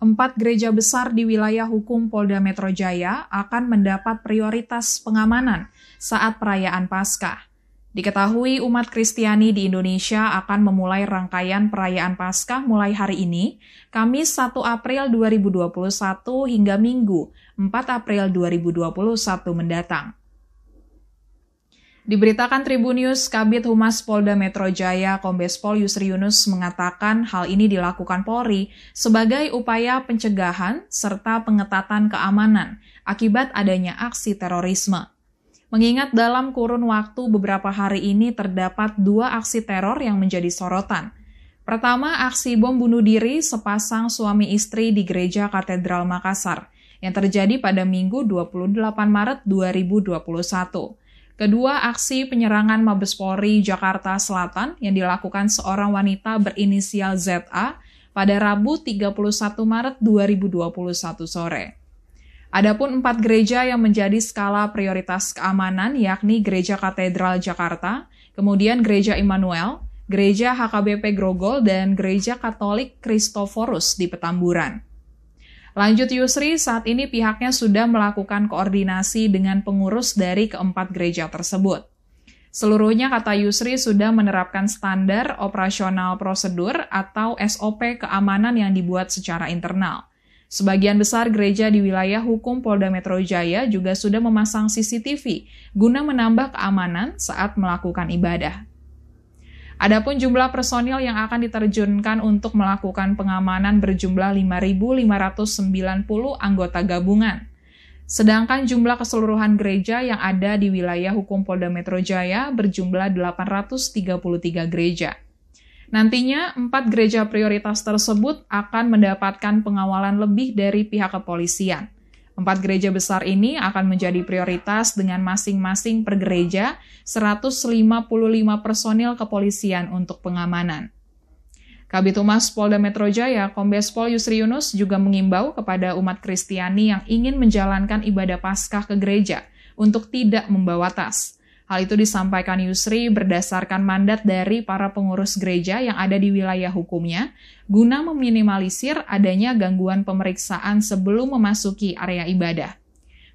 empat gereja besar di wilayah hukum Polda Metro Jaya akan mendapat prioritas pengamanan saat perayaan Paskah. Diketahui umat Kristiani di Indonesia akan memulai rangkaian perayaan Paskah mulai hari ini, Kamis 1 April 2021 hingga Minggu 4 April 2021 mendatang. Diberitakan Tribun News, Kabit Humas Polda Metro Jaya Kombes Pol Yusri Yunus mengatakan hal ini dilakukan Polri sebagai upaya pencegahan serta pengetatan keamanan akibat adanya aksi terorisme. Mengingat dalam kurun waktu beberapa hari ini terdapat dua aksi teror yang menjadi sorotan – Pertama, aksi bom bunuh diri sepasang suami istri di Gereja Katedral Makassar yang terjadi pada Minggu 28 Maret 2021. Kedua, aksi penyerangan Mabes Polri Jakarta Selatan yang dilakukan seorang wanita berinisial ZA pada Rabu 31 Maret 2021 sore. Adapun empat gereja yang menjadi skala prioritas keamanan yakni Gereja Katedral Jakarta, kemudian Gereja Immanuel, Gereja HKBP Grogol, dan Gereja Katolik Kristoforus di Petamburan. Lanjut Yusri, saat ini pihaknya sudah melakukan koordinasi dengan pengurus dari keempat gereja tersebut. Seluruhnya kata Yusri sudah menerapkan standar operasional prosedur atau SOP keamanan yang dibuat secara internal. Sebagian besar gereja di wilayah hukum Polda Metro Jaya juga sudah memasang CCTV guna menambah keamanan saat melakukan ibadah. Adapun jumlah personil yang akan diterjunkan untuk melakukan pengamanan berjumlah 5.590 anggota gabungan. Sedangkan jumlah keseluruhan gereja yang ada di wilayah hukum Polda Metro Jaya berjumlah 833 gereja. Nantinya, empat gereja prioritas tersebut akan mendapatkan pengawalan lebih dari pihak kepolisian – Empat gereja besar ini akan menjadi prioritas dengan masing-masing per gereja 155 personil kepolisian untuk pengamanan. Kabit Humas Polda Metro Jaya, Kombes Pol Yusri Yunus juga mengimbau kepada umat Kristiani yang ingin menjalankan ibadah Paskah ke gereja untuk tidak membawa tas. Hal itu disampaikan Yusri berdasarkan mandat dari para pengurus gereja yang ada di wilayah hukumnya, guna meminimalisir adanya gangguan pemeriksaan sebelum memasuki area ibadah.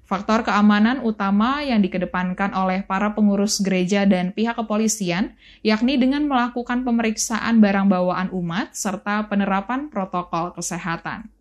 Faktor keamanan utama yang dikedepankan oleh para pengurus gereja dan pihak kepolisian, yakni dengan melakukan pemeriksaan barang bawaan umat serta penerapan protokol kesehatan.